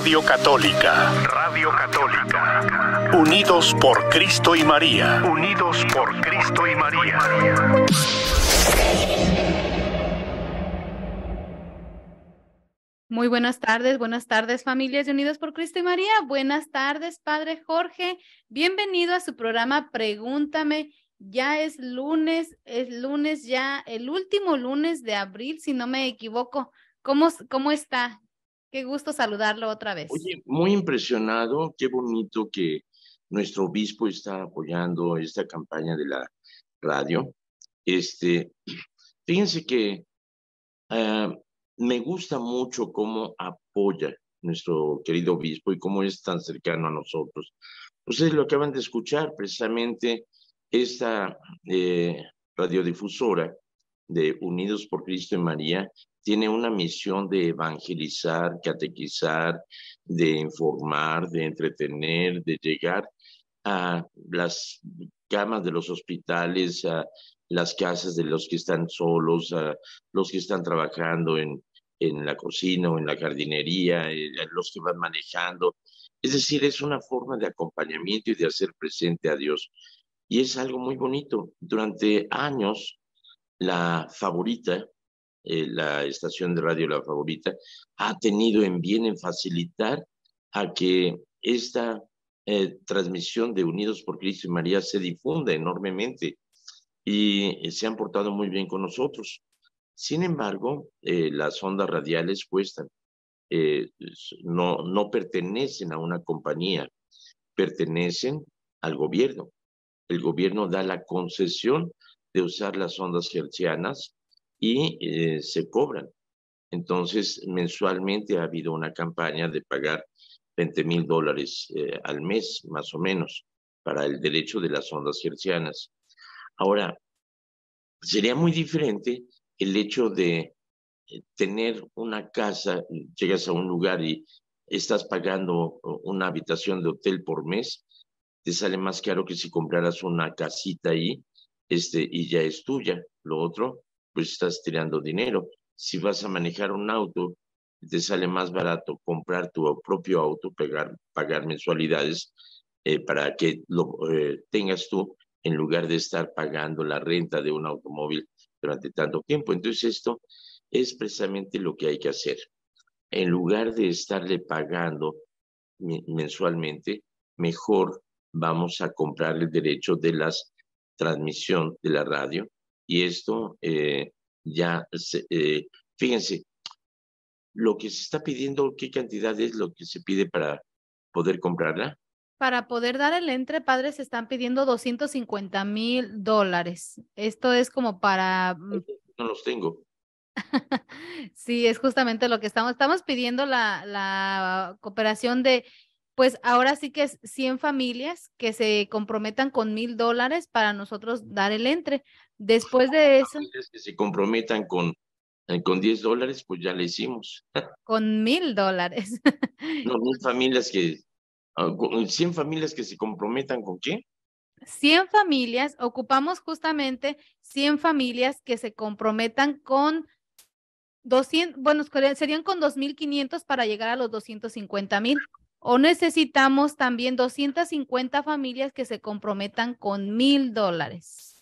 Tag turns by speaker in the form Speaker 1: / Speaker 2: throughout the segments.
Speaker 1: Radio Católica. Radio Católica. Unidos por Cristo y María. Unidos por Cristo y María.
Speaker 2: Muy buenas tardes, buenas tardes familias de Unidos por Cristo y María. Buenas tardes, Padre Jorge. Bienvenido a su programa Pregúntame. Ya es lunes, es lunes ya, el último lunes de abril, si no me equivoco. ¿Cómo, cómo está? Qué gusto saludarlo otra vez. Oye,
Speaker 1: muy impresionado, qué bonito que nuestro obispo está apoyando esta campaña de la radio. Este, fíjense que ah, me gusta mucho cómo apoya nuestro querido obispo y cómo es tan cercano a nosotros. Ustedes lo acaban de escuchar, precisamente esta eh, radiodifusora de Unidos por Cristo y María tiene una misión de evangelizar, catequizar, de informar, de entretener, de llegar a las camas de los hospitales, a las casas de los que están solos, a los que están trabajando en, en la cocina o en la jardinería, eh, a los que van manejando. Es decir, es una forma de acompañamiento y de hacer presente a Dios. Y es algo muy bonito. Durante años, la favorita, eh, la estación de radio La Favorita, ha tenido en bien en facilitar a que esta eh, transmisión de Unidos por Cristo y María se difunda enormemente y eh, se han portado muy bien con nosotros. Sin embargo, las ondas radiales cuestan, no, no pertenecen a una compañía, pertenecen al gobierno. El gobierno da la concesión de usar las ondas hercianas y eh, se cobran. Entonces, mensualmente ha habido una campaña de pagar 20 mil dólares eh, al mes, más o menos, para el derecho de las ondas gercianas. Ahora, sería muy diferente el hecho de eh, tener una casa, llegas a un lugar y estás pagando una habitación de hotel por mes, te sale más caro que si compraras una casita ahí este, y ya es tuya. Lo otro pues, estás tirando dinero. Si vas a manejar un auto, te sale más barato comprar tu propio auto, pagar mensualidades eh, para que lo eh, tengas tú en lugar de estar pagando la renta de un automóvil durante tanto tiempo. Entonces esto es precisamente lo que hay que hacer. En lugar de estarle pagando mensualmente, mejor vamos a comprar el derecho de las transmisión de la radio y esto eh, ya, se, eh, fíjense, lo que se está pidiendo, ¿qué cantidad es lo que se pide para poder comprarla?
Speaker 2: Para poder dar el entre padres se están pidiendo 250 mil dólares. Esto es como para... Mm,
Speaker 1: no los tengo.
Speaker 2: sí, es justamente lo que estamos. Estamos pidiendo la, la cooperación de pues ahora sí que es 100 familias que se comprometan con mil dólares para nosotros dar el entre, Después de eso.
Speaker 1: Que se comprometan con, eh, con 10 dólares, pues ya le hicimos.
Speaker 2: Con mil dólares.
Speaker 1: No, mil familias que, 100 ah, familias que se comprometan con qué?
Speaker 2: 100 familias, ocupamos justamente 100 familias que se comprometan con 200, bueno, serían con 2.500 para llegar a los 250.000 mil. O necesitamos también 250 familias que se comprometan con mil dólares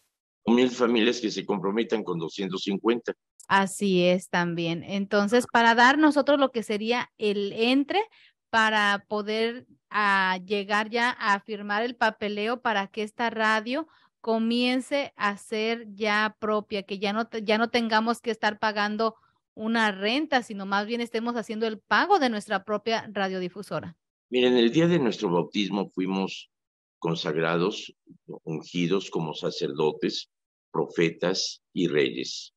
Speaker 1: mil familias que se comprometan con 250.
Speaker 2: Así es también. Entonces, para dar nosotros lo que sería el entre para poder ah, llegar ya a firmar el papeleo para que esta radio comience a ser ya propia, que ya no, ya no tengamos que estar pagando una renta, sino más bien estemos haciendo el pago de nuestra propia radiodifusora.
Speaker 1: Miren, el día de nuestro bautismo fuimos consagrados, ungidos como sacerdotes, profetas y reyes.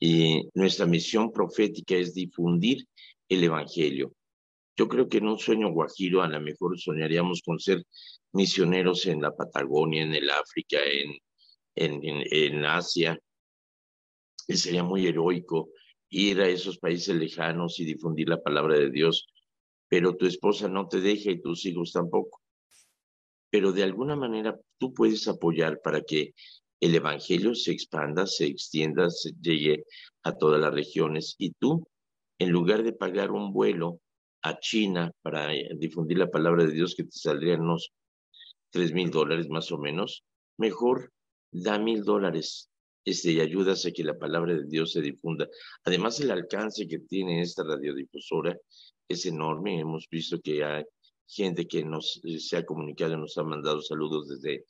Speaker 1: Y nuestra misión profética es difundir el Evangelio. Yo creo que en un sueño guajiro a lo mejor soñaríamos con ser misioneros en la Patagonia, en el África, en, en, en, Asia. sería muy heroico ir a esos países lejanos y difundir la palabra de Dios, pero tu esposa no te deja y tus hijos tampoco. Pero de alguna manera tú puedes apoyar para que el Evangelio se expanda, se extienda, se llegue a todas las regiones. Y tú, en lugar de pagar un vuelo a China para eh, difundir la palabra de Dios, que te saldrían unos tres mil dólares más o menos, mejor da mil dólares este, y ayudas a que la palabra de Dios se difunda. Además, el alcance que tiene esta radiodifusora es enorme. Hemos visto que hay gente que nos eh, se ha comunicado, y nos ha mandado saludos desde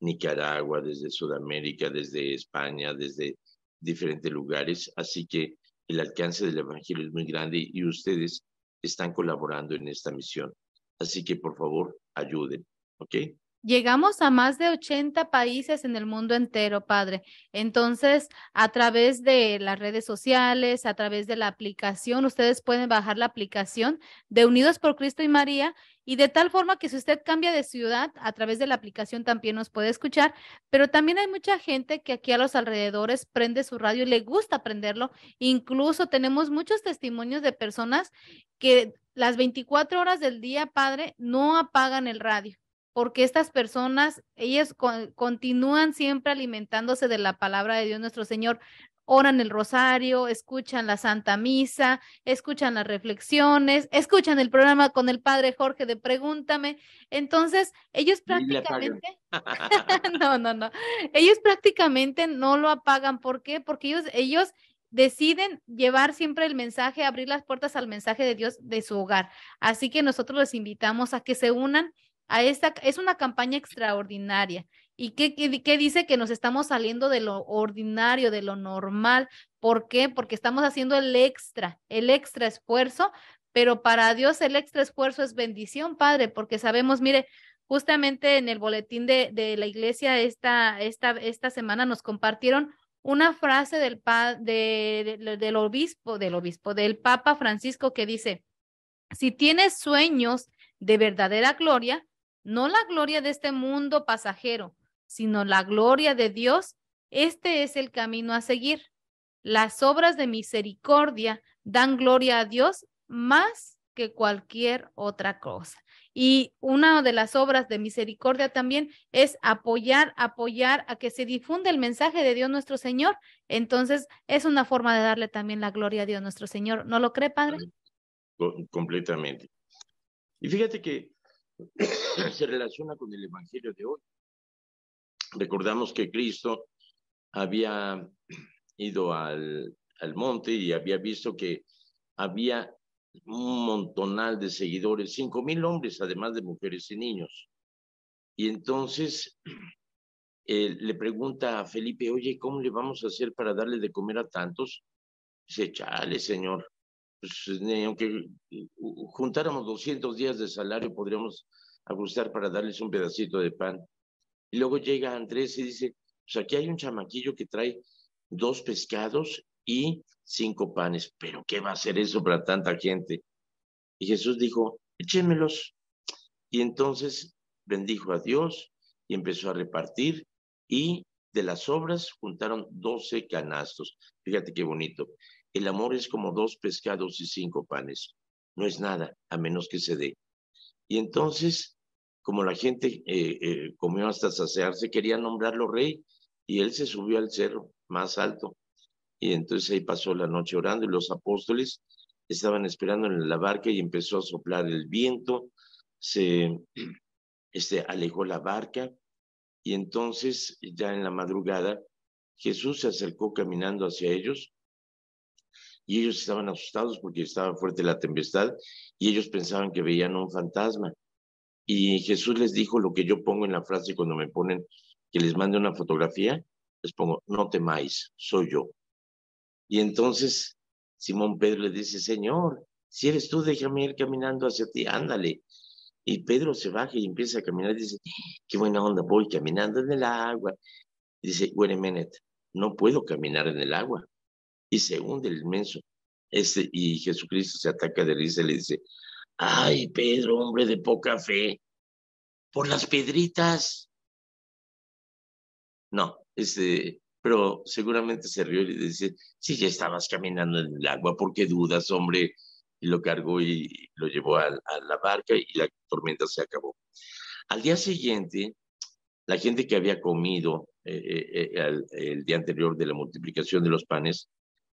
Speaker 1: Nicaragua, desde Sudamérica, desde España, desde diferentes lugares. Así que el alcance del Evangelio es muy grande y ustedes están colaborando en esta misión. Así que por favor, ayuden, ¿ok?
Speaker 2: Llegamos a más de 80 países en el mundo entero, Padre. Entonces, a través de las redes sociales, a través de la aplicación, ustedes pueden bajar la aplicación de Unidos por Cristo y María y de tal forma que si usted cambia de ciudad, a través de la aplicación también nos puede escuchar, pero también hay mucha gente que aquí a los alrededores prende su radio y le gusta prenderlo. Incluso tenemos muchos testimonios de personas que las 24 horas del día, Padre, no apagan el radio porque estas personas, ellas continúan siempre alimentándose de la palabra de Dios nuestro Señor, oran el rosario, escuchan la Santa Misa, escuchan las reflexiones, escuchan el programa con el Padre Jorge de Pregúntame. Entonces, ellos prácticamente... no, no, no. Ellos prácticamente no lo apagan. ¿Por qué? Porque ellos, ellos deciden llevar siempre el mensaje, abrir las puertas al mensaje de Dios de su hogar. Así que nosotros los invitamos a que se unan a esta, es una campaña extraordinaria. ¿Y qué, qué, dice que nos estamos saliendo de lo ordinario, de lo normal? ¿Por qué? Porque estamos haciendo el extra, el extra esfuerzo, pero para Dios el extra esfuerzo es bendición, Padre, porque sabemos, mire, justamente en el boletín de, de la iglesia esta, esta, esta semana nos compartieron una frase del, pa, del obispo, del obispo, del Papa Francisco que dice, si tienes sueños de verdadera gloria, no la gloria de este mundo pasajero, sino la gloria de Dios, este es el camino a seguir. Las obras de misericordia dan gloria a Dios más que cualquier otra cosa. Y una de las obras de misericordia también es apoyar, apoyar a que se difunda el mensaje de Dios nuestro Señor. Entonces, es una forma de darle también la gloria a Dios nuestro Señor. ¿No lo cree, Padre?
Speaker 1: Completamente. Y fíjate que se relaciona con el Evangelio de hoy. Recordamos que Cristo había ido al, al monte y había visto que había un montonal de seguidores, cinco mil hombres, además de mujeres y niños. Y entonces eh, le pregunta a Felipe, oye, ¿cómo le vamos a hacer para darle de comer a tantos? Dice, chale, señor, pues, aunque eh, juntáramos 200 días de salario, podríamos ajustar para darles un pedacito de pan. Y luego llega Andrés y dice, pues aquí hay un chamaquillo que trae dos pescados y cinco panes, pero ¿qué va a hacer eso para tanta gente? Y Jesús dijo, échemelos. Y entonces bendijo a Dios y empezó a repartir y de las obras juntaron doce canastos. Fíjate qué bonito. El amor es como dos pescados y cinco panes. No es nada, a menos que se dé. Y entonces, como la gente eh, eh, comió hasta saciarse, quería nombrarlo rey y él se subió al cerro más alto. Y entonces ahí pasó la noche orando y los apóstoles estaban esperando en la barca y empezó a soplar el viento, se este, alejó la barca y entonces ya en la madrugada Jesús se acercó caminando hacia ellos y ellos estaban asustados porque estaba fuerte la tempestad y ellos pensaban que veían un fantasma. Y Jesús les dijo lo que yo pongo en la frase cuando me ponen que les mande una fotografía, les pongo, no temáis, soy yo. Y entonces Simón Pedro le dice, Señor, si eres tú, déjame ir caminando hacia ti, ándale. Y Pedro se baja y empieza a caminar y dice, qué buena onda, voy caminando en el agua. dice, wait a minute, no puedo caminar en el agua y se hunde el inmenso. ese y Jesucristo se ataca de risa y le dice, ay, Pedro, hombre de poca fe, por las pedritas. No, este, pero seguramente se rió y le dice, si sí, ya estabas caminando en el agua, ¿por qué dudas, hombre? Y lo cargó y lo llevó a, la barca y la tormenta se acabó. Al día siguiente, la gente que había comido eh, eh, eh, el, día anterior de la multiplicación de los panes,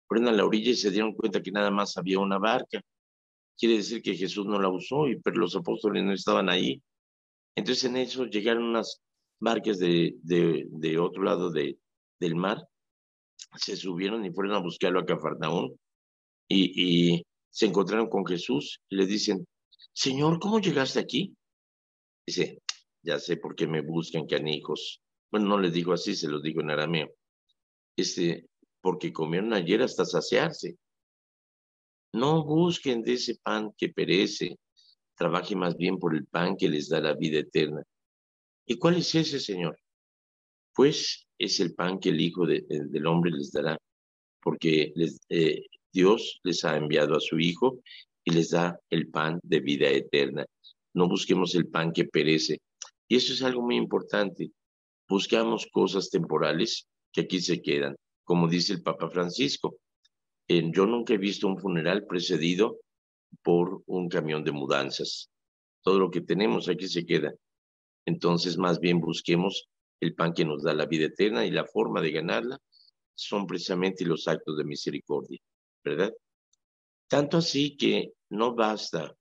Speaker 1: fueron a la orilla y se dieron cuenta que nada más había una barca. Quiere decir que Jesús no la usó, y, pero los apóstoles no estaban ahí. Entonces en eso llegaron unas barcas de, de, otro lado de, del mar, se subieron y fueron a buscarlo a Cafarnaún y, y se encontraron con Jesús y le dicen, Señor, ¿cómo llegaste aquí? Dice, ya sé por qué me buscan, canijos. Bueno, no les digo así, se los digo en arameo. Este, porque comieron ayer hasta saciarse. No busquen de ese pan que perece, trabaje más bien por el pan que les da la vida eterna. ¿Y cuál es ese, Señor? Pues es el pan que el Hijo eh, del Hombre les dará, porque eh, Dios les ha enviado a su Hijo y les da el pan de vida eterna. No busquemos el pan que perece. Y eso es algo muy importante. Buscamos cosas temporales que aquí se quedan como dice el Papa Francisco. yo nunca he visto un funeral precedido por un camión de mudanzas. Todo lo que tenemos aquí se queda. Entonces, más bien busquemos el pan que nos da la vida eterna y la forma de ganarla son precisamente los actos de misericordia, ¿verdad? Tanto así que no basta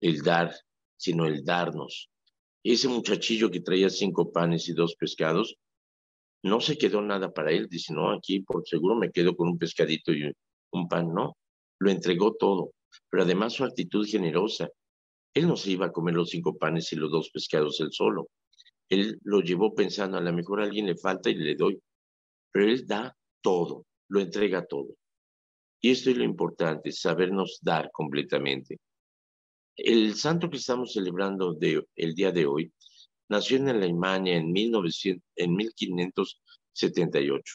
Speaker 1: el dar, sino el darnos. Ese muchachillo que traía cinco panes y dos pescados no se quedó nada para él. Dice, no, aquí por seguro me quedo con un pescadito y un pan. No, lo entregó todo, pero además su actitud generosa. Él no se iba a comer los cinco panes y los dos pescados él solo. Él lo llevó pensando, a lo mejor a alguien le falta y le doy. Pero él da todo, lo entrega todo. Y esto es lo importante, sabernos dar completamente. El santo que estamos celebrando el día de hoy nació en Alemania en, en 1578.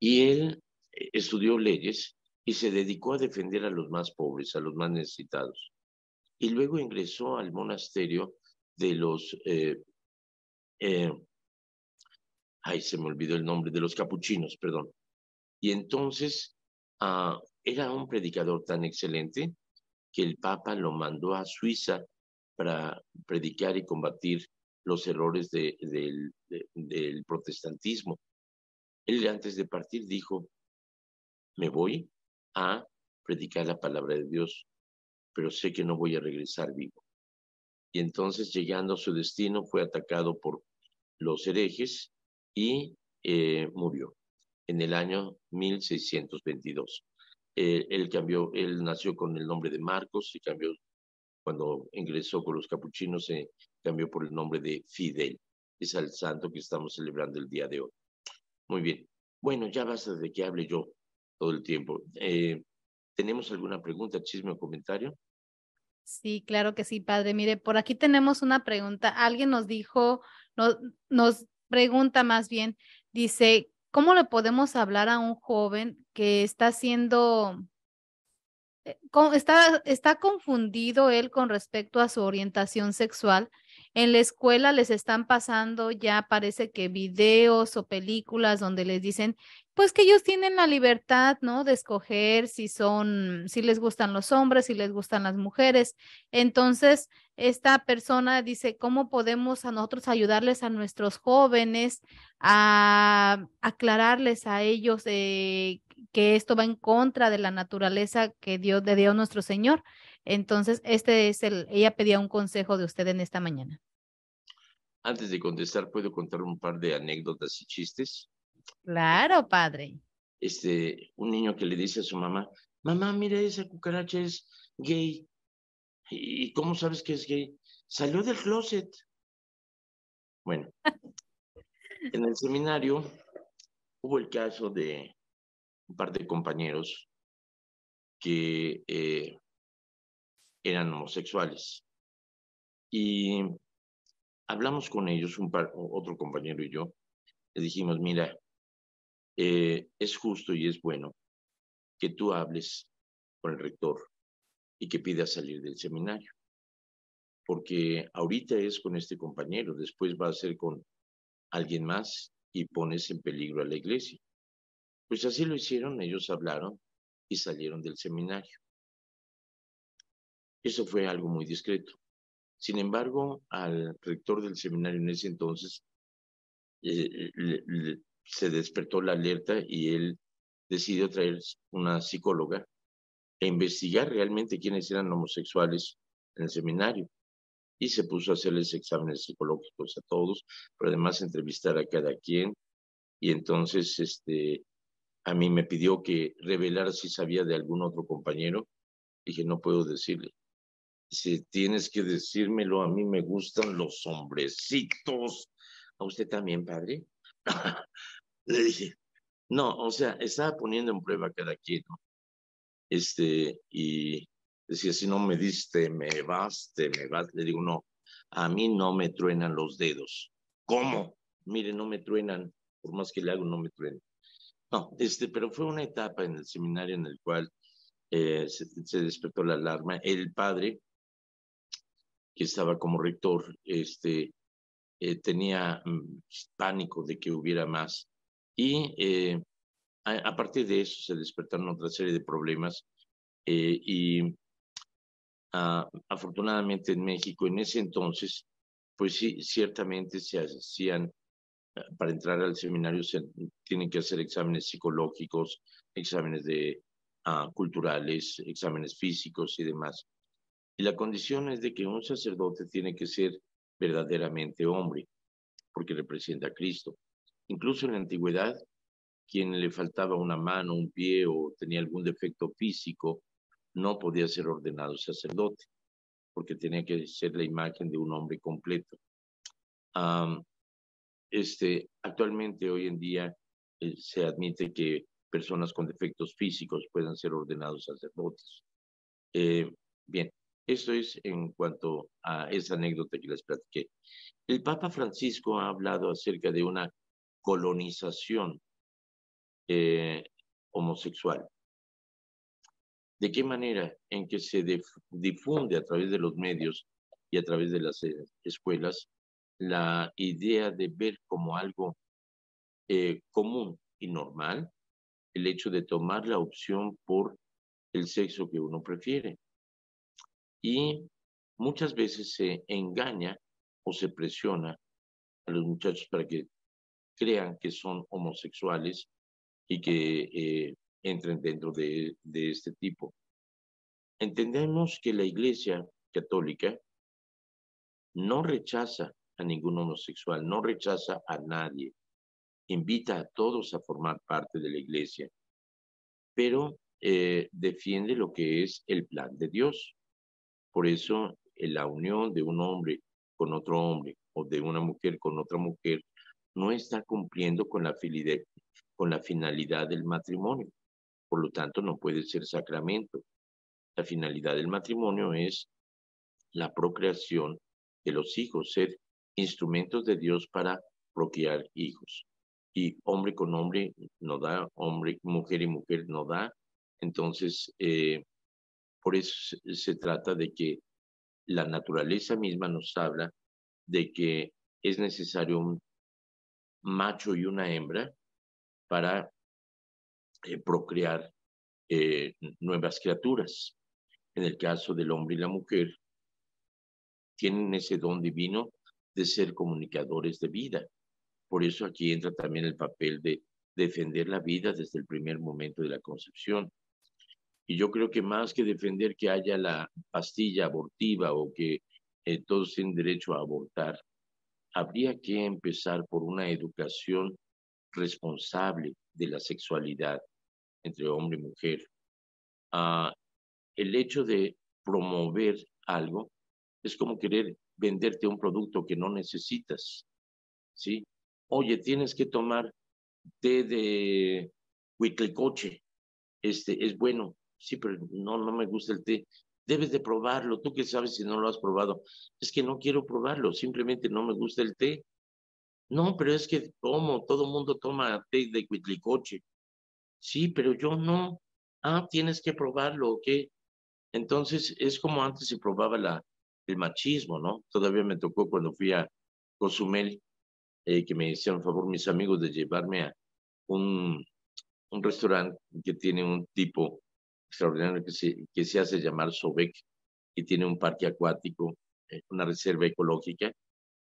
Speaker 1: Y él eh, estudió leyes y se dedicó a defender a los más pobres, a los más necesitados. Y luego ingresó al monasterio de los... Eh, eh, ay, se me olvidó el nombre, de los capuchinos, perdón. Y entonces ah, era un predicador tan excelente que el Papa lo mandó a Suiza para predicar y combatir los errores del protestantismo. Él antes de partir dijo, me voy a predicar la palabra de Dios, pero sé que no voy a regresar vivo. Y entonces llegando a su destino fue atacado por los herejes y eh, murió en el año 1622. Eh, él cambió, él nació con el nombre de Marcos y cambió cuando ingresó con los capuchinos se cambió por el nombre de Fidel. Es el santo que estamos celebrando el día de hoy. Muy bien. Bueno, ya basta de que hable yo todo el tiempo. Eh, ¿Tenemos alguna pregunta, chisme o comentario?
Speaker 2: Sí, claro que sí, padre. Mire, por aquí tenemos una pregunta. Alguien nos dijo, nos pregunta más bien, dice, ¿cómo le podemos hablar a un joven que está siendo eh, está, está confundido él con respecto a su orientación sexual. En la escuela les están pasando ya parece que videos o películas donde les dicen pues que ellos tienen la libertad, ¿no? De escoger si son, si les gustan los hombres, si les gustan las mujeres. Entonces, esta persona dice, ¿cómo podemos a nosotros ayudarles a nuestros jóvenes a aclararles a ellos eh, que esto va en contra de la naturaleza que Dios de Dios nuestro Señor. Entonces, este es el, ella pedía un consejo de usted en esta mañana.
Speaker 1: Antes de contestar, ¿puedo contar un par de anécdotas y chistes? Claro, padre. Este, un niño que le dice a su mamá, mamá, mira, esa cucaracha es gay. ¿Y cómo sabes que es gay? Salió del closet. Bueno, en el seminario hubo el caso de un par de compañeros que eh, eran homosexuales. Y hablamos con ellos, un par, otro compañero y yo, le dijimos, mira, eh, es justo y es bueno que tú hables con el rector y que pidas salir del seminario, porque ahorita es con este compañero, después va a ser con alguien más y pones en peligro a la iglesia. Pues así lo hicieron, ellos hablaron y salieron del seminario. Eso fue algo muy discreto. Sin embargo, al rector del seminario en ese entonces eh, se despertó la alerta y él decidió traer una psicóloga e investigar realmente quiénes eran homosexuales en el seminario. Y se puso a hacerles exámenes psicológicos a todos, pero además entrevistar a cada quien. Y entonces este, a mí me pidió que revelara si sabía de algún otro compañero. Dije, no puedo decirle. Si tienes que decírmelo, a mí me gustan los hombrecitos. ¿A usted también, padre? Le dije, no, o sea, estaba poniendo en prueba cada quien, ¿no? Este, y decía, si no me diste, me vas, me vas. Le digo, no, a mí no me truenan los dedos. ¿Cómo? Mire, no me truenan, por más que le hago, no me truenan. No, este, pero fue una etapa en el seminario en el cual eh, se, despertó la alarma. El padre, que estaba como rector, este, eh, tenía mm, pánico de que hubiera más. Y eh, a, partir de eso se despertaron otra serie de problemas. Eh, y ah, afortunadamente en México, en ese entonces, pues sí, ciertamente se hacían para entrar al seminario se tienen que hacer exámenes psicológicos, exámenes ah, culturales, exámenes físicos y demás. Y la condición es de que un sacerdote tiene que ser verdaderamente hombre, porque representa a Cristo. Incluso en la antigüedad, quien le faltaba una mano, un pie o tenía algún defecto físico, no podía ser ordenado sacerdote, porque tenía que ser la imagen de un hombre completo. Este, actualmente, hoy en día, eh, se admite que personas con defectos físicos puedan ser ordenados sacerdotes. Eh, bien, esto es en cuanto a esa anécdota que les platiqué. El Papa Francisco ha hablado acerca de una colonización eh, homosexual. ¿De qué manera? En que se difunde a través de los medios y a través de las eh, escuelas la idea de ver como algo eh, común y normal el hecho de tomar la opción por el sexo que uno prefiere. Y muchas veces se engaña o se presiona a los muchachos para que crean que son homosexuales y que eh, entren dentro de este tipo. Entendemos que la Iglesia Católica no rechaza a ningún homosexual, no rechaza a nadie, invita a todos a formar parte de la iglesia, pero eh, defiende lo que es el plan de Dios. Por eso la unión de un hombre con otro hombre o de una mujer con otra mujer no está cumpliendo con la, con la finalidad del matrimonio. Por lo tanto, no puede ser sacramento. La finalidad del matrimonio es la procreación de los hijos, instrumentos de Dios para procrear hijos. Y hombre con hombre no da, hombre, mujer y mujer no da. Entonces, eh, por eso se trata de que la naturaleza misma nos habla de que es necesario un macho y una hembra para eh, procrear eh, nuevas criaturas. En el caso del hombre y la mujer, tienen ese don divino de ser comunicadores de vida. Por eso aquí entra también el papel de defender la vida desde el primer momento de la concepción. Y yo creo que más que defender que haya la pastilla abortiva o que eh, todos tienen derecho a abortar, habría que empezar por una educación responsable de la sexualidad entre hombre y mujer. Ah, el hecho de promover algo es como querer venderte un producto que no necesitas, ¿sí? Oye, tienes que tomar té de huitlicoche, este, es bueno, sí, pero no, no me gusta el té. Debes de probarlo, tú que sabes si no lo has probado. Es que no quiero probarlo, simplemente no me gusta el té. No, pero es que como, todo mundo toma té de huitlicoche. Sí, pero yo no. Ah, tienes que probarlo, ¿ok? Entonces es como antes se probaba la, el machismo, ¿no? Todavía me tocó cuando fui a Cozumel, eh, que me hicieron favor mis amigos de llevarme a un, restaurante que tiene un tipo extraordinario que se, que se hace llamar Sobek, y tiene un parque acuático, eh, una reserva ecológica,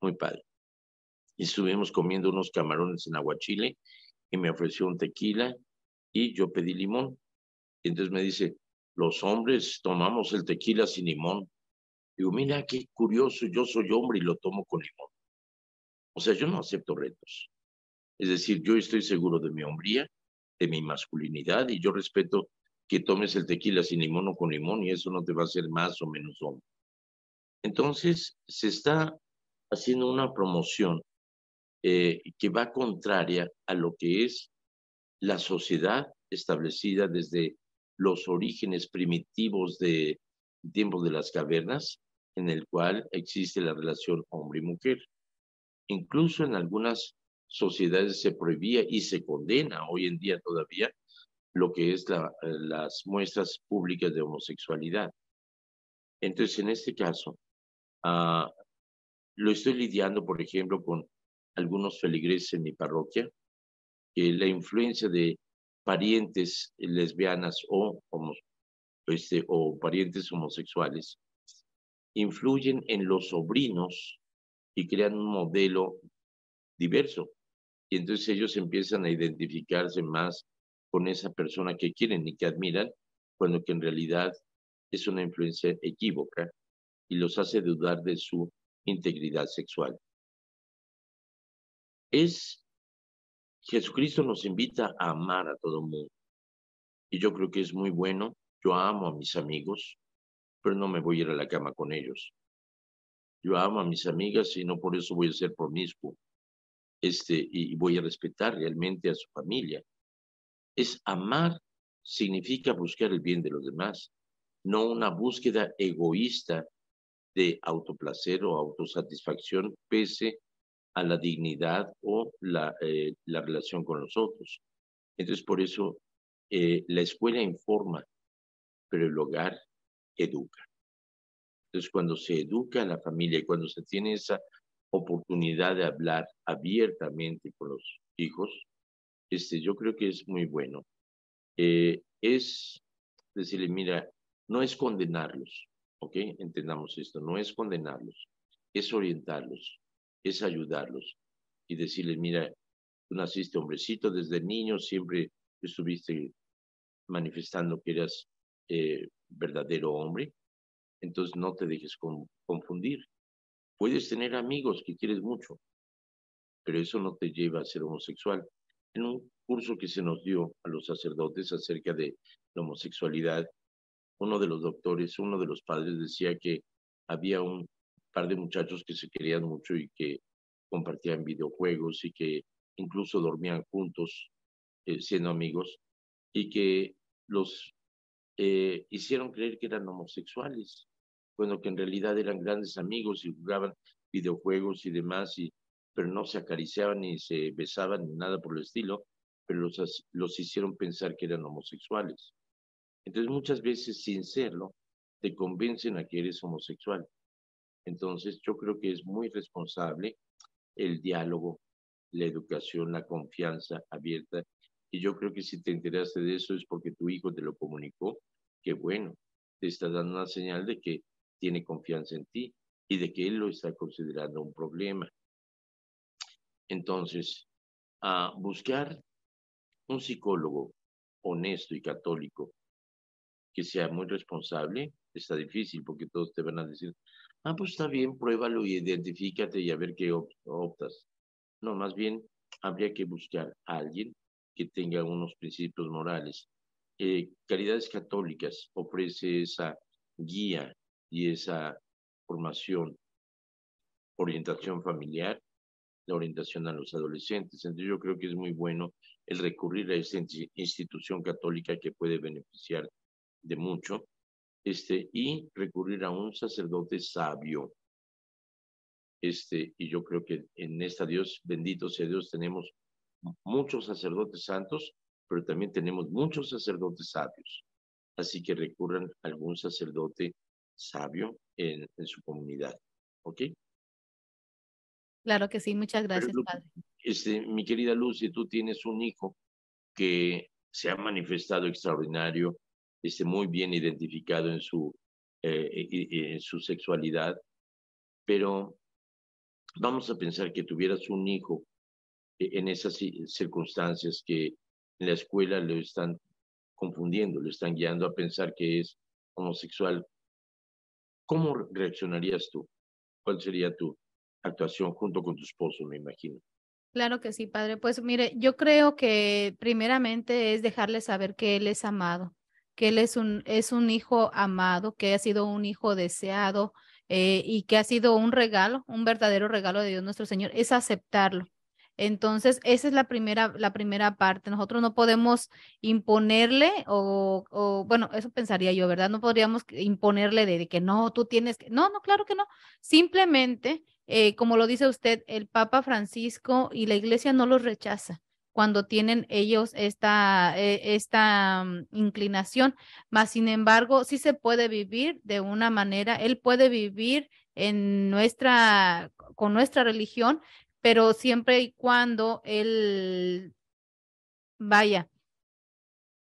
Speaker 1: muy padre. Y estuvimos comiendo unos camarones en aguachile y me ofreció un tequila y yo pedí limón. Y entonces me dice, los hombres tomamos el tequila sin limón. Digo, mira qué curioso, yo soy hombre y lo tomo con limón. O sea, yo no acepto retos. Es decir, yo estoy seguro de mi hombría, de mi masculinidad y yo respeto que tomes el tequila sin limón o con limón y eso no te va a hacer más o menos hombre. Entonces, se está haciendo una promoción eh, que va contraria a lo que es la sociedad establecida desde los orígenes primitivos de tiempos de las cavernas en el cual existe la relación hombre y mujer. Incluso en algunas sociedades se prohibía y se condena hoy en día todavía lo que es las muestras públicas de homosexualidad. Entonces, en este caso, ah, lo estoy lidiando, por ejemplo, con algunos feligreses en mi parroquia, que la influencia de parientes lesbianas o, este, o parientes homosexuales influyen en los sobrinos y crean un modelo diverso. Y entonces ellos empiezan a identificarse más con esa persona que quieren y que admiran, cuando que en realidad es una influencia equívoca y los hace dudar de su integridad sexual. Es Jesucristo nos invita a amar a todo mundo. Y yo creo que es muy bueno. Yo amo a mis amigos, pero no me voy a ir a la cama con ellos. Yo amo a mis amigas y no por eso voy a ser promiscuo. Este, y voy a respetar realmente a su familia. Es amar significa buscar el bien de los demás, no una búsqueda egoísta de autoplacer o autosatisfacción pese a la dignidad o la, eh, relación con los otros. Entonces, por eso eh, la escuela informa, pero el hogar educa. Entonces, cuando se educa a la familia y cuando se tiene esa oportunidad de hablar abiertamente con los hijos, este, yo creo que es muy bueno. Eh, es decirle, mira, no es condenarlos, ¿ok? Entendamos esto, no es condenarlos, es orientarlos, es ayudarlos y decirle, mira, tú naciste hombrecito desde niño, siempre estuviste manifestando que eras eh, verdadero hombre, entonces no te dejes confundir. Puedes tener amigos que quieres mucho, pero eso no te lleva a ser homosexual. En un curso que se nos dio a los sacerdotes acerca de la homosexualidad, uno de los doctores, uno de los padres decía que había un par de muchachos que se querían mucho y que compartían videojuegos y que incluso dormían juntos eh, siendo amigos y que los eh, hicieron creer que eran homosexuales, cuando que en realidad eran grandes amigos y jugaban videojuegos y demás, y, pero no se acariciaban ni se besaban ni nada por el estilo, pero los, los hicieron pensar que eran homosexuales. Entonces muchas veces sin serlo, te convencen a que eres homosexual. Entonces yo creo que es muy responsable el diálogo, la educación, la confianza abierta y yo creo que si te enteraste de eso es porque tu hijo te lo comunicó, que bueno, te está dando una señal de que tiene confianza en ti y de que él lo está considerando un problema. Entonces, a buscar un psicólogo honesto y católico que sea muy responsable está difícil porque todos te van a decir, ah, pues está bien, pruébalo y identifícate y a ver qué optas. No, más bien habría que buscar a alguien que tenga unos principios morales. Eh, Caridades Católicas ofrece esa guía y esa formación, orientación familiar, la orientación a los adolescentes. Entonces yo creo que es muy bueno el recurrir a esa institución católica que puede beneficiar de mucho, este, y recurrir a un sacerdote sabio. Este, y yo creo que en esta Dios, bendito sea Dios, tenemos muchos sacerdotes santos, pero también tenemos muchos sacerdotes sabios. Así que recurran a algún sacerdote sabio en, su comunidad. ¿Ok?
Speaker 2: Claro que sí, muchas gracias, padre.
Speaker 1: Este, mi querida Lucy, tú tienes un hijo que se ha manifestado extraordinario, este, muy bien identificado en su, eh, eh, en su sexualidad, pero vamos a pensar que tuvieras un hijo e, en esas circunstancias que en la escuela lo están confundiendo, lo están guiando a pensar que es homosexual. ¿Cómo reaccionarías tú? ¿Cuál sería tu actuación junto con tu esposo, me imagino?
Speaker 2: Claro que sí, padre. Pues mire, yo creo que primeramente es dejarle saber que él es amado, que él es un, es un hijo amado, que ha sido un hijo deseado eh, y que ha sido un regalo, un verdadero regalo de Dios nuestro Señor. Es aceptarlo entonces, esa es la primera, la primera parte. Nosotros no podemos imponerle o, bueno, eso pensaría yo, ¿verdad? No podríamos imponerle de, que no, tú tienes que, no, no, claro que no. Simplemente, eh, como lo dice usted, el Papa Francisco y la iglesia no los rechaza cuando tienen ellos esta, e, esta mm, inclinación. Mas, sin embargo, sí se puede vivir de una manera, él puede vivir en nuestra, con nuestra religión, pero siempre y cuando él vaya.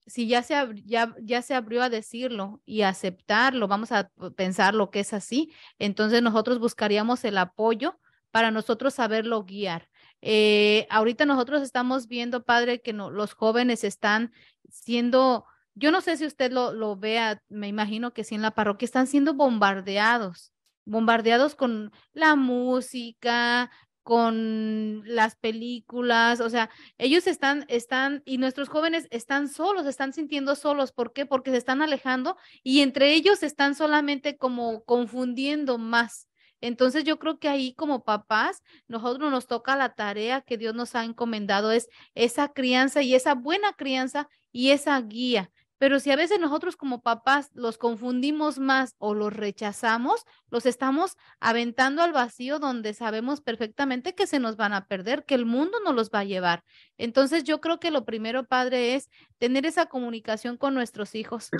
Speaker 2: Si ya se, ya, ya se abrió a decirlo y aceptarlo, vamos a pensar lo que es así, entonces nosotros buscaríamos el apoyo para nosotros saberlo guiar. Eh, ahorita nosotros estamos viendo, padre, que los jóvenes están siendo, yo no sé si usted lo, lo vea, me imagino que sí en la parroquia, están siendo bombardeados, bombardeados con la música, con las películas, o sea, ellos están, están, y nuestros jóvenes están solos, están sintiendo solos, ¿por qué? Porque se están alejando y entre ellos están solamente como confundiendo más. Entonces yo creo que ahí como papás, nosotros nos toca la tarea que Dios nos ha encomendado, es esa crianza y esa buena crianza y esa guía. Pero si a veces nosotros como papás los confundimos más o los rechazamos, los estamos aventando al vacío donde sabemos perfectamente que se nos van a perder, que el mundo no los va a llevar. Entonces yo creo que lo primero, padre, es tener esa comunicación con nuestros hijos,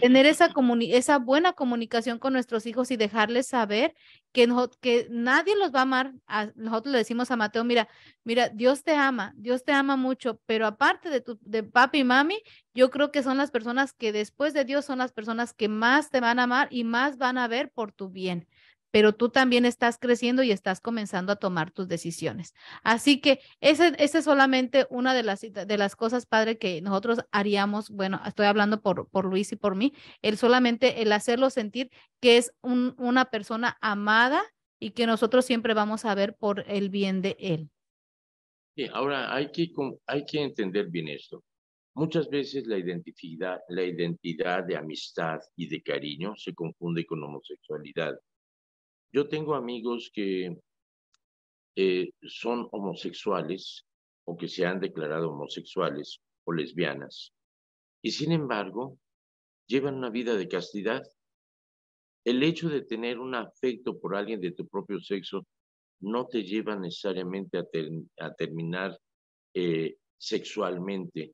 Speaker 2: tener esa, buena comunicación con nuestros hijos y dejarles saber que, nadie los va a amar. nosotros le decimos a Mateo, mira, mira, Dios te ama, Dios te ama mucho, pero aparte de, tu, de papi y mami, yo creo que son las personas que después de Dios son las personas que más te van a amar y más van a ver por tu bien pero tú también estás creciendo y estás comenzando a tomar tus decisiones. Así que esa, es solamente una de las, de las cosas, padre, que nosotros haríamos, bueno, estoy hablando por, por Luis y por mí, el solamente el hacerlo sentir que es una persona amada y que nosotros siempre vamos a ver por el bien de él.
Speaker 1: ahora hay que, hay que entender bien esto. Muchas veces la identidad, la identidad de amistad y de cariño se confunde con homosexualidad. Yo tengo amigos que eh, son homosexuales o que se han declarado homosexuales o lesbianas y sin embargo llevan una vida de castidad. El hecho de tener un afecto por alguien de tu propio sexo no te lleva necesariamente a, terminar eh, sexualmente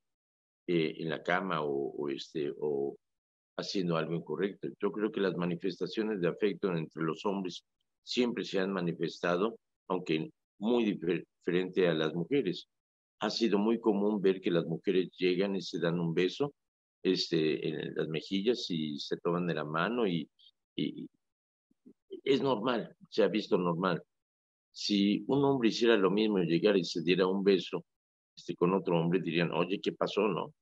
Speaker 1: eh, en la cama o, o, este, o haciendo algo incorrecto. Yo creo que las manifestaciones de afecto entre los hombres siempre se han manifestado, aunque muy diferente a las mujeres. Ha sido muy común ver que las mujeres llegan y se dan un beso este, en las mejillas y se toman de la mano y, es normal, se ha visto normal. Si un hombre hiciera lo mismo, llegara y se diera un beso este, con otro hombre, dirían, oye, ¿qué pasó, no?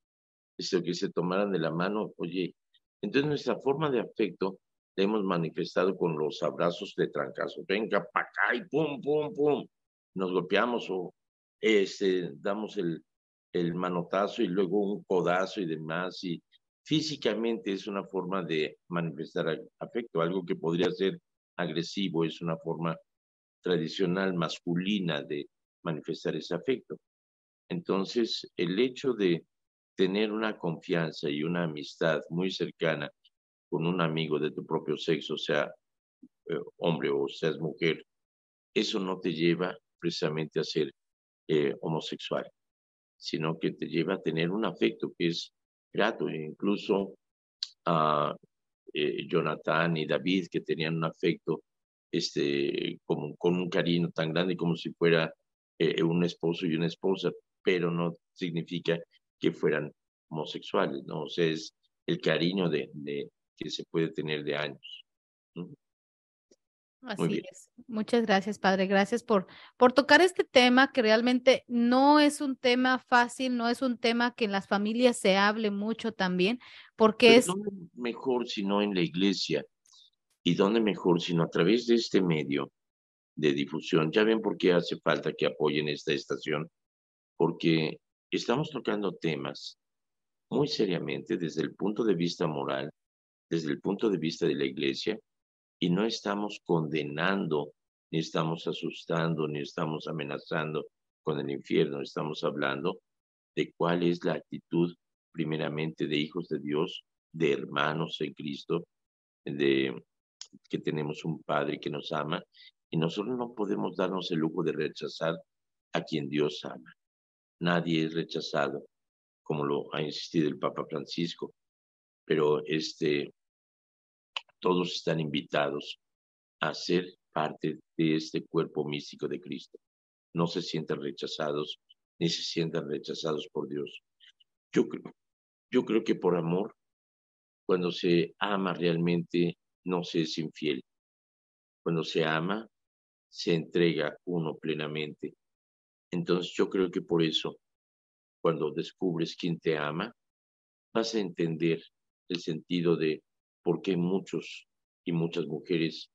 Speaker 1: Este, que se tomaran de la mano, oye, entonces nuestra forma de afecto la hemos manifestado con los abrazos de trancazo. Venga pa' acá y pum, pum, pum. Nos golpeamos o este, damos el, el manotazo y luego un codazo y demás. Y físicamente es una forma de manifestar afecto, algo que podría ser agresivo, es una forma tradicional masculina de manifestar ese afecto. Entonces, el hecho de tener una confianza y una amistad muy cercana con un amigo de tu propio sexo, sea eh, hombre o seas mujer, eso no te lleva precisamente a ser eh, homosexual, sino que te lleva a tener un afecto que es grato. E incluso a ah, eh, Jonathan y David, que tenían un afecto este, como, con un cariño tan grande como si fuera un esposo y una esposa, pero no significa que fueran homosexuales, ¿no? O sea, es el cariño de, de que se puede tener de años.
Speaker 2: Así es. Muchas gracias, padre. Gracias por, por tocar este tema que realmente no es un tema fácil, no es un tema que en las familias se hable mucho también, porque es... ¿Dónde
Speaker 1: mejor sino en la iglesia? ¿Y dónde mejor sino a través de este medio de difusión? Ya ven por qué hace falta que apoyen esta estación, porque estamos tocando temas muy seriamente desde el punto de vista moral, desde el punto de vista de la iglesia, y no estamos condenando, ni estamos asustando, ni estamos amenazando con el infierno, estamos hablando de cuál es la actitud primeramente de hijos de Dios, de hermanos en Cristo, de que tenemos un Padre que nos ama, y nosotros no podemos darnos el lujo de rechazar a quien Dios ama nadie es rechazado, como lo ha insistido el Papa Francisco, pero este, todos están invitados a ser parte de este cuerpo místico de Cristo. No se sientan rechazados, ni se sientan rechazados por Dios. Yo creo, yo creo que por amor, cuando se ama realmente, no se es infiel. Cuando se ama, se entrega uno plenamente entonces yo creo que por eso, cuando descubres quién te ama, vas a entender el sentido de por qué muchos y muchas mujeres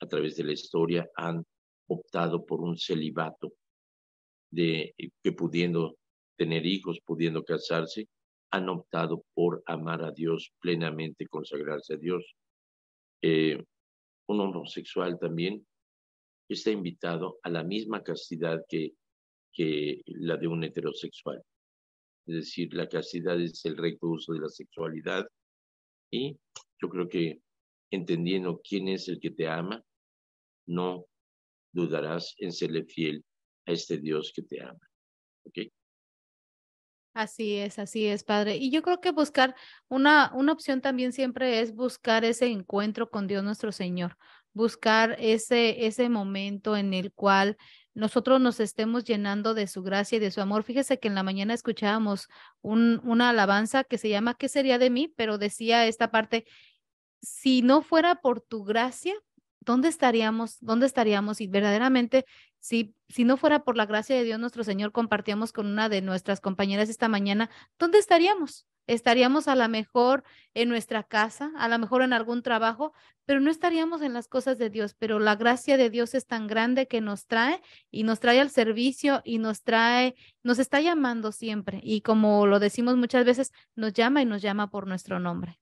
Speaker 1: a través de la historia han optado por un celibato, de eh, que pudiendo tener hijos, pudiendo casarse, han optado por amar a Dios plenamente, consagrarse a Dios. Eh, un homosexual también está invitado a la misma castidad que que la de un heterosexual. Es decir, la castidad es el recto de la sexualidad y yo creo que entendiendo quién es el que te ama, no dudarás en serle fiel a este Dios que te ama. ¿Ok?
Speaker 2: Así es, así es, padre. Y yo creo que buscar una, una opción también siempre es buscar ese encuentro con Dios nuestro Señor, buscar ese, ese momento en el cual nosotros nos estemos llenando de su gracia y de su amor. Fíjese que en la mañana escuchábamos un, una alabanza que se llama ¿Qué sería de mí? Pero decía esta parte, si no fuera por tu gracia, ¿dónde estaríamos? ¿Dónde estaríamos? Y verdaderamente, si, si no fuera por la gracia de Dios, nuestro Señor, compartíamos con una de nuestras compañeras esta mañana, ¿dónde estaríamos? Estaríamos a lo mejor en nuestra casa, a lo mejor en algún trabajo, pero no estaríamos en las cosas de Dios. Pero la gracia de Dios es tan grande que nos trae y nos trae al servicio y nos trae, nos está llamando siempre. Y como lo decimos muchas veces, nos llama y nos llama por nuestro nombre.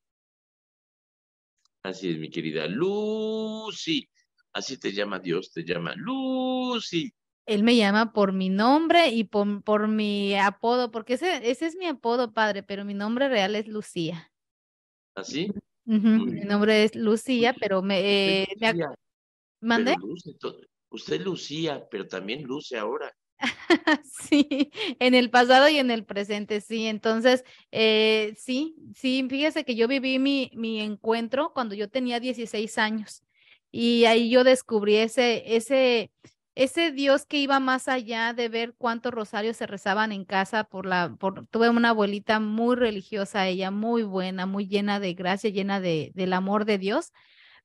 Speaker 1: Así es, mi querida Lucy. Así te llama Dios, te llama
Speaker 2: Lucy. Él me llama por mi nombre y por, mi apodo, porque ese, ese, es mi apodo, padre, pero mi nombre real es Lucía. ¿Así? ¿Ah, mi nombre es Lucía, pero me... Eh,
Speaker 1: usted Lucía, pero también luce ahora.
Speaker 2: Sí, en el pasado y en el presente, sí. Entonces, eh, sí, sí, fíjese que yo viví mi, mi, encuentro cuando yo tenía 16 años y ahí yo descubrí ese, ese, ese Dios que iba más allá de ver cuántos rosarios se rezaban en casa por la, por, tuve una abuelita muy religiosa, ella muy buena, muy llena de gracia, llena de, del amor de Dios,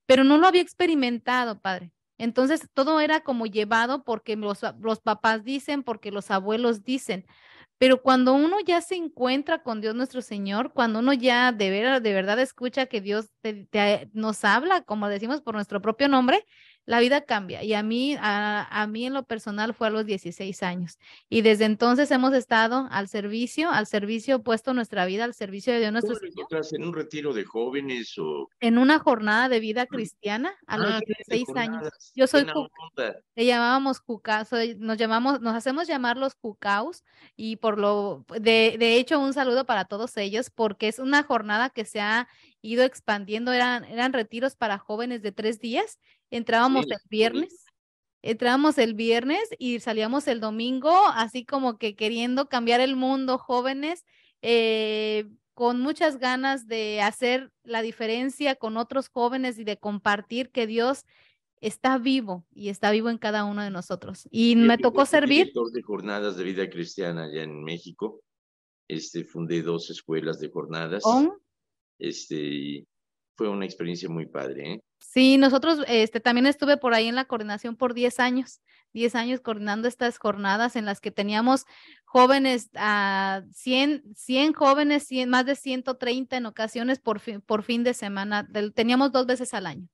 Speaker 2: pero no lo había experimentado, padre. Entonces, todo era como llevado porque los, papás dicen, porque los abuelos dicen. Pero cuando uno ya se encuentra con Dios nuestro Señor, cuando uno ya de, ver, de verdad escucha que Dios nos habla, como decimos por nuestro propio nombre, la vida cambia y a mí, a, mí en lo personal fue a los 16 años y desde entonces hemos estado al servicio, al servicio, puesto nuestra vida al servicio de Dios nuestro
Speaker 1: Señor. ¿En un retiro de jóvenes o...?
Speaker 2: En una jornada de vida cristiana a los 16 ah, años. Yo soy... Le llamábamos Cucas nos llamamos, nos hacemos llamar los Cucaus y por lo, pues, de, de hecho un saludo para todos ellos porque es una jornada que se ha ido expandiendo, eran, eran retiros para jóvenes de tres días Entrábamos el viernes, entrábamos el viernes y salíamos el domingo, así como que queriendo cambiar el mundo, jóvenes, eh, con muchas ganas de hacer la diferencia con otros jóvenes y de compartir que Dios está vivo y está vivo en cada uno de nosotros. Y me tocó servir. Director de
Speaker 1: jornadas de vida cristiana allá en México. Este, fundé dos escuelas de jornadas. Este, fue una experiencia muy padre. ¿eh?
Speaker 2: Sí, nosotros este, también estuve por ahí en la coordinación por 10 años, 10 años coordinando estas jornadas en las que teníamos jóvenes, a ah, 100, jóvenes, más de 130 en ocasiones por fin, por fin de semana, teníamos dos veces al año.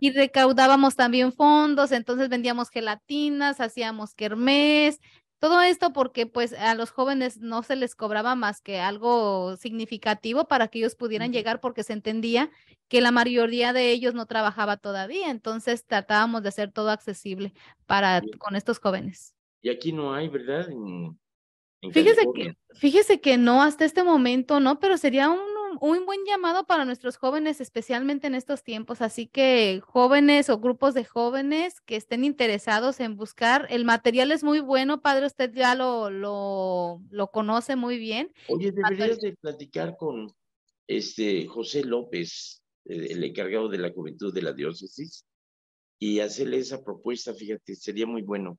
Speaker 2: Y recaudábamos también fondos, entonces vendíamos gelatinas, hacíamos kermés, todo esto porque pues a los jóvenes no se les cobraba más que algo significativo para que ellos pudieran llegar porque se entendía que la mayoría de ellos no trabajaba todavía, entonces tratábamos de hacer todo accesible para con estos jóvenes.
Speaker 1: Y aquí no hay, ¿verdad? fíjese, que,
Speaker 2: fíjese que no hasta este momento, no, pero sería un un buen llamado para nuestros jóvenes, especialmente en estos tiempos. Así que jóvenes o grupos de jóvenes que estén interesados en buscar, el material es muy bueno, padre, usted ya lo, lo, lo conoce muy bien. Oye, deberías
Speaker 1: de platicar con este José López, el encargado de la juventud de la diócesis, y hacerle esa propuesta, fíjate, sería muy bueno.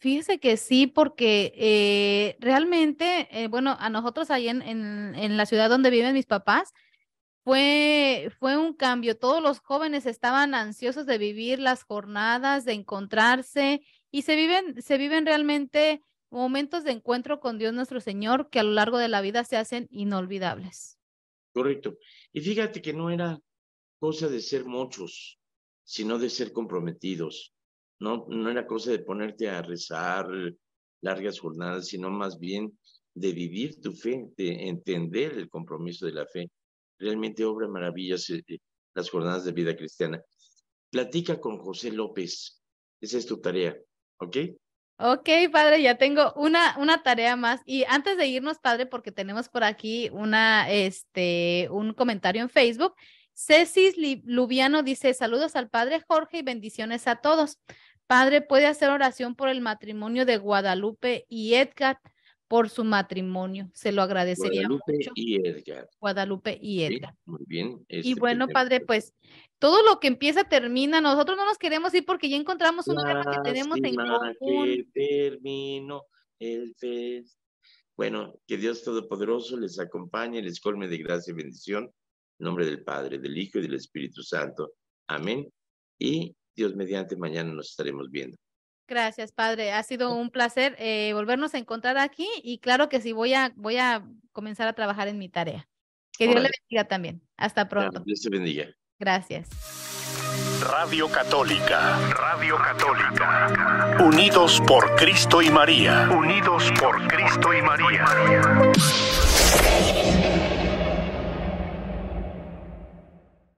Speaker 2: Fíjese que sí, porque eh, realmente, eh, bueno, a nosotros ahí en, la ciudad donde viven mis papás, fue, fue un cambio. Todos los jóvenes estaban ansiosos de vivir las jornadas, de encontrarse y se viven, se viven realmente momentos de encuentro con Dios nuestro Señor que a lo largo de la vida se hacen inolvidables.
Speaker 1: Correcto. Y fíjate que no era cosa de ser muchos, sino de ser comprometidos. No, era cosa de ponerte a rezar largas jornadas, sino más bien de vivir tu fe, de entender el compromiso de la fe. Realmente obra maravillas eh, eh, las jornadas de vida cristiana. Platica con José López. Esa es tu tarea, ¿ok?
Speaker 2: Ok, padre, ya tengo una, una tarea más. Y antes de irnos, padre, porque tenemos por aquí una, este, un comentario en Facebook, Ceci Lubiano dice, saludos al padre Jorge y bendiciones a todos. Padre, puede hacer oración por el matrimonio de Guadalupe y Edgar por su matrimonio. Se lo agradecería
Speaker 1: Guadalupe Y Edgar.
Speaker 2: Guadalupe y Edgar.
Speaker 1: muy bien. y este bueno, padre,
Speaker 2: pues todo lo que empieza termina. Nosotros no nos queremos ir porque ya encontramos un tema que tenemos en común.
Speaker 1: termino el Bueno, que Dios Todopoderoso les acompañe, les colme de gracia y bendición en nombre del Padre, del Hijo y del Espíritu Santo. Amén. Y Dios mediante, mañana nos estaremos viendo.
Speaker 2: Gracias, padre. Ha sido un placer eh, volvernos a encontrar aquí y claro que sí, voy a, voy a comenzar a trabajar en mi tarea. Que Dios le bendiga también. Hasta pronto. Dios te bendiga. Gracias.
Speaker 1: Radio Católica, Radio Católica. Unidos por Cristo y María. Unidos por Cristo y María.